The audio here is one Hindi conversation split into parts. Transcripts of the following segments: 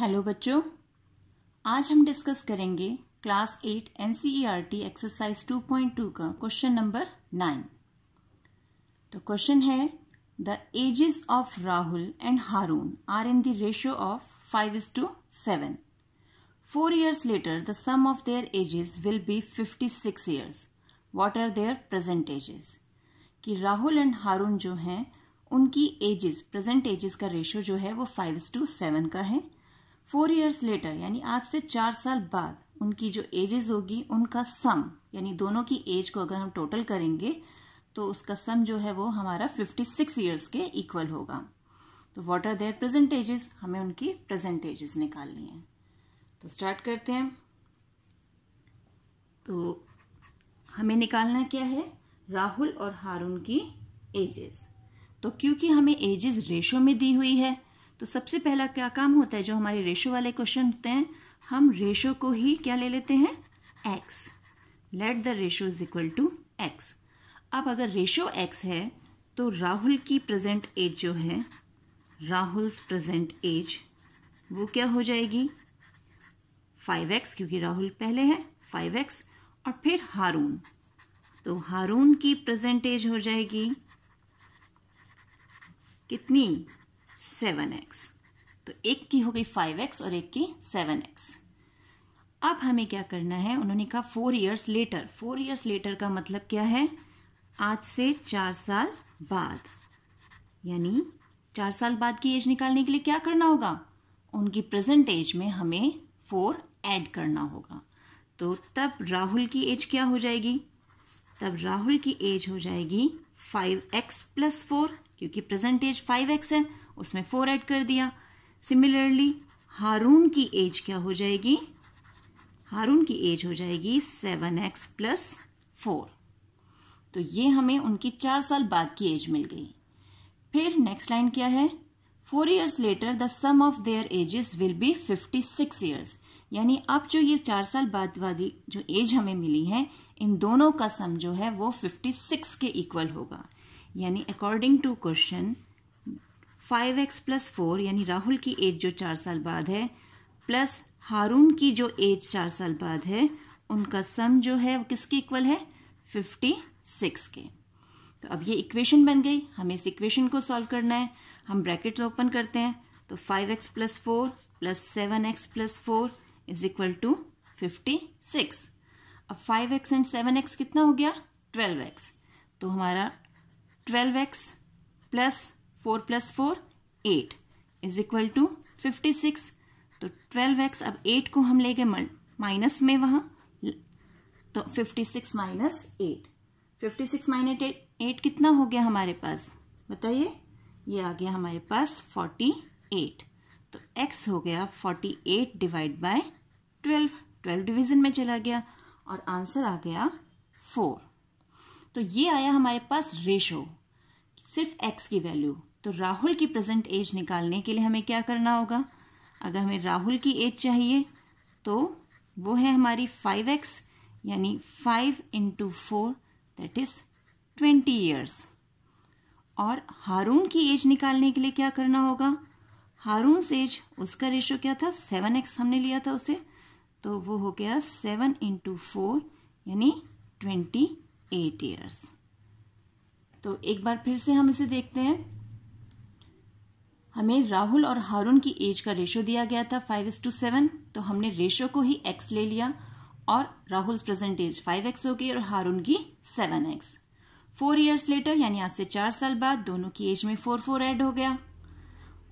हेलो बच्चों आज हम डिस्कस करेंगे class eight N C E R T exercise two point two का क्वेश्चन नंबर नाइन तो क्वेश्चन है the ages of Rahul and Haroon are in the ratio of five is to seven four years later the sum of their ages will be fifty six years what are their present ages कि राहुल एंड हारून जो हैं उनकी एजेस प्रेजेंट एजेस का रेशियो जो है वो फाइव टू सेवन का है फोर ईयर्स लेटर यानी आज से चार साल बाद उनकी जो एजेस होगी उनका सम यानी दोनों की एज को अगर हम टोटल करेंगे तो उसका सम जो है वो हमारा फिफ्टी सिक्स ईयर्स के इक्वल होगा तो what are their present ages हमें उनकी प्रेजेंट एजेस निकालनी है तो स्टार्ट करते हैं तो हमें निकालना क्या है राहुल और हारून की एजेस तो क्योंकि हमें एजेस रेशो में दी हुई है तो सबसे पहला क्या काम होता है जो हमारे रेशो वाले क्वेश्चन होते हैं हम रेशो को ही क्या ले लेते हैं x let the ratio is equal to x अब अगर रेशो एक्स है तो राहुल की प्रेजेंट एज जो है राहुल्स प्रेजेंट एज वो क्या हो जाएगी फाइव एक्स क्योंकि राहुल पहले है फाइव एक्स और फिर हारून तो हारून की प्रेजेंट एज हो जाएगी कितनी सेवन एक्स तो एक की हो गई फाइव एक्स और एक की सेवन एक्स अब हमें क्या करना है उन्होंने कहा four years later four years later का मतलब क्या है आज से चार साल बाद यानी चार साल बाद की एज निकालने के लिए क्या करना होगा उनकी प्रेजेंट एज में हमें फोर ऐड करना होगा तो तब राहुल की एज क्या हो जाएगी तब राहुल की एज हो जाएगी फाइव एक्स प्लस फोर क्योंकि प्रेजेंट एज फाइव एक्स है उसमें फोर ऐड कर दिया सिमिलरली हारून की एज क्या हो जाएगी हारून की एज हो जाएगी सेवन एक्स प्लस फोर तो ये हमें उनकी चार साल बाद की एज मिल गई फिर नेक्स्ट लाइन क्या है four years later the sum of their ages will be fifty six years यानी अब जो ये चार साल बाद वाली जो एज हमें मिली है इन दोनों का सम जो है वो फिफ्टी सिक्स के इक्वल होगा यानी according to question five x plus four यानी राहुल की एज जो चार साल बाद है प्लस हारून की जो एज चार साल बाद है उनका सम जो है वो किसके इक्वल है फिफ्टी सिक्स के तो अब ये इक्वेशन बन गई हमें इस इक्वेशन को सॉल्व करना है हम ब्रैकेट ओपन करते हैं तो five x plus four plus seven x plus four is equal to fifty six अब five x and seven x कितना हो गया ट्वेल्व एक्स तो हमारा twelve x plus four plus four eight is equal to fifty six तो ट्वेल्व एक्स अब एट को हम ले गए माइनस में वहां तो fifty six minus eight fifty six minus eight कितना हो गया हमारे पास बताइए ये आ गया हमारे पास फोर्टी एट तो x हो गया forty eight divide by twelve twelve division में चला गया और आंसर आ गया फोर तो ये आया हमारे पास रेशो सिर्फ x की वैल्यू तो राहुल की प्रेजेंट एज निकालने के लिए हमें क्या करना होगा अगर हमें राहुल की एज चाहिए तो वो है हमारी फाइव एक्स यानी five into four that is twenty years और हारून की एज निकालने के लिए क्या करना होगा हारून से एज उसका रेशो क्या था सेवन एक्स हमने लिया था उसे तो वो हो गया सेवन इंटू फोर यानी ट्वेंटी एट ईयर्स तो एक बार फिर से हम इसे देखते हैं हमें राहुल और हारून की एज का रेशो दिया गया था फाइव एस टू सेवन तो हमने रेशो को ही एक्स ले लिया और Rahul present age five x हो गई और हारून की seven x four years later यानी आज से चार साल बाद दोनों की एज में फोर फोर एड हो गया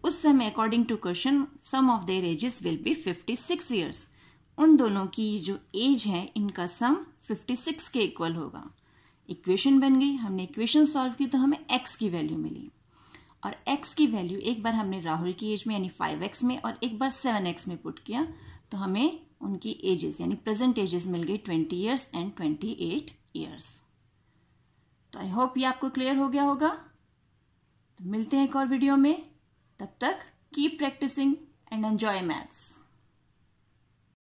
उस समय according to question sum of their ages will be fifty six years उन दोनों की जो एज है इनका सम फिफ्टी सिक्स के इक्वल होगा इक्वेशन बन गई हमने इक्वेशन सॉल्व की तो हमें एक्स की वैल्यू मिली और x की वैल्यू एक बार हमने राहुल की एज में यानी 5x में और एक बार 7x में पुट किया तो हमें उनकी एजेस यानी प्रेजेंट एजेस मिल गई 20 इयर्स एंड 28 इयर्स तो आई होप ये आपको क्लियर हो गया होगा तो मिलते हैं एक और वीडियो में तब तक keep practicing and enjoy maths